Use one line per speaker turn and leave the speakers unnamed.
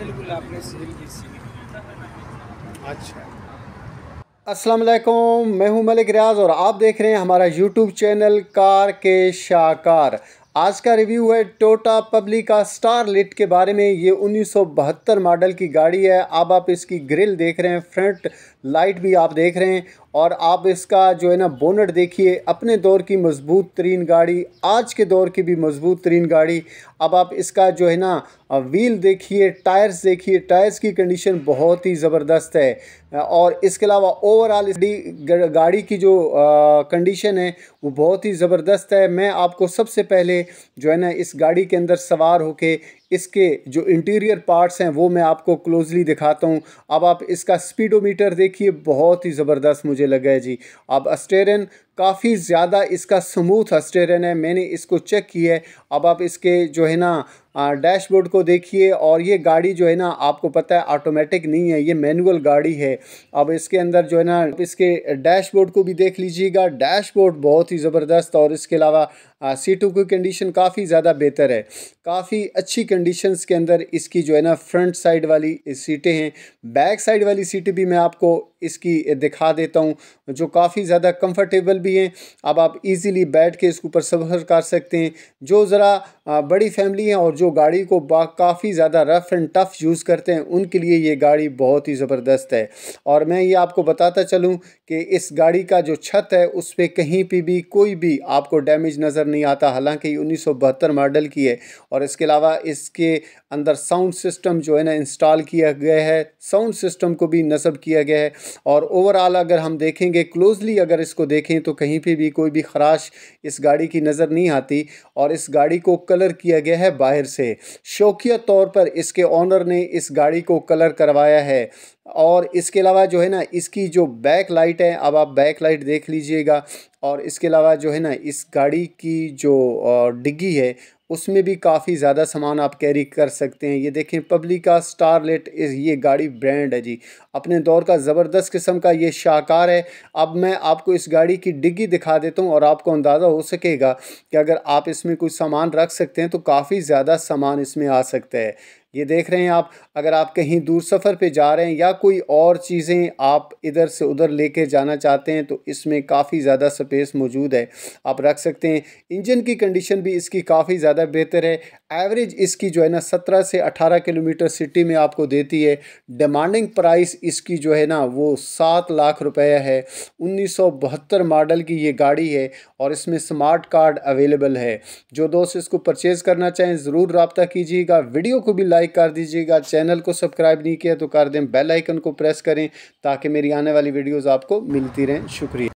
अच्छा अस्सलाम वालेकुम मैं हूं मलिक रियाज और आप देख रहे हैं हमारा यूट्यूब चैनल कार के शाहकार आज का रिव्यू है टोटा पब्लिक का स्टार लिट के बारे में ये 1972 मॉडल की गाड़ी है अब आप इसकी ग्रिल देख रहे हैं फ्रंट लाइट भी आप देख रहे हैं और आप इसका जो है ना बोनट देखिए अपने दौर की मज़बूत तरीन गाड़ी आज के दौर की भी मज़बूत तरीन गाड़ी अब आप इसका जो है ना व्हील देखिए टायर्स देखिए टायर्स की कंडीशन बहुत ही ज़बरदस्त है और इसके अलावा ओवरऑल गाड़ी की जो कंडीशन है वो बहुत ही ज़बरदस्त है मैं आपको सबसे पहले जो है ना इस गाड़ी के अंदर सवार होके इसके जो इंटीरियर पार्ट्स हैं वो मैं आपको क्लोजली दिखाता हूँ अब आप इसका स्पीडोमीटर देखिए बहुत ही ज़बरदस्त मुझे लगा है जी अब अस्टेरन काफ़ी ज़्यादा इसका स्मूथ हस्टेरन है मैंने इसको चेक किया है अब आप इसके जो है ना डैशबोर्ड को देखिए और ये गाड़ी जो है ना आपको पता है ऑटोमेटिक नहीं है ये मैनुअल गाड़ी है अब इसके अंदर जो है ना इसके डैशबोर्ड को भी देख लीजिएगा डैशबोर्ड बहुत ही ज़बरदस्त और इसके अलावा सीटों की कंडीशन काफ़ी ज़्यादा बेहतर है काफ़ी अच्छी कंडीशन के अंदर इसकी जो है ना फ्रंट साइड वाली सीटें हैं बैक साइड वाली सीटें भी मैं आपको इसकी दिखा देता हूँ जो काफ़ी ज़्यादा कंफर्टेबल भी हैं अब आप इजीली बैठ के इसके ऊपर सफ़र कर सकते हैं जो ज़रा बड़ी फैमिली हैं और जो गाड़ी को काफ़ी ज़्यादा रफ़ एंड टफ़ यूज़ करते हैं उनके लिए ये गाड़ी बहुत ही ज़बरदस्त है और मैं ये आपको बताता चलूँ कि इस गाड़ी का जो छत है उस पर कहीं पर भी कोई भी आपको डैमेज नज़र नहीं आता हालाँकि ये उन्नीस मॉडल की है और इसके अलावा इसके अंदर साउंड सिस्टम जो है ना इंस्टॉल किया गया है साउंड सिस्टम को भी नस्ब किया गया है और ओवरऑल अगर हम देखेंगे क्लोजली अगर इसको देखें तो कहीं पे भी कोई भी खराश इस गाड़ी की नज़र नहीं आती और इस गाड़ी को कलर किया गया है बाहर से शौकिया तौर पर इसके ऑनर ने इस गाड़ी को कलर करवाया है और इसके अलावा जो है ना इसकी जो बैक लाइट है अब आप बैक लाइट देख लीजिएगा और इसके अलावा जो है ना इस गाड़ी की जो डिग्गी है उसमें भी काफ़ी ज़्यादा सामान आप कैरी कर सकते हैं ये देखें पब्लिका स्टारलेट इस ये गाड़ी ब्रांड है जी अपने दौर का ज़बरदस्त किस्म का ये शाहकार है अब मैं आपको इस गाड़ी की डिग्गी दिखा देता हूँ और आपको अंदाज़ा हो सकेगा कि अगर आप इसमें कुछ सामान रख सकते हैं तो काफ़ी ज़्यादा सामान इसमें आ सकता है ये देख रहे हैं आप अगर आप कहीं दूर सफ़र पे जा रहे हैं या कोई और चीज़ें आप इधर से उधर लेके जाना चाहते हैं तो इसमें काफ़ी ज़्यादा स्पेस मौजूद है आप रख सकते हैं इंजन की कंडीशन भी इसकी काफ़ी ज़्यादा बेहतर है एवरेज इसकी जो है ना सत्रह से अठारह किलोमीटर सिटी में आपको देती है डिमांडिंग प्राइस इसकी जो है ना वो सात लाख रुपये है उन्नीस मॉडल की ये गाड़ी है और इसमें स्मार्ट कार्ड अवेलेबल है जो दोस्त इसको परचेज़ करना चाहें ज़रूर रबता कीजिएगा वीडियो को भी लाइक लाइक कर दीजिएगा चैनल को सब्सक्राइब नहीं किया तो कर दें बेल आइकन को प्रेस करें ताकि मेरी आने वाली वीडियोज़ आपको मिलती रहें शुक्रिया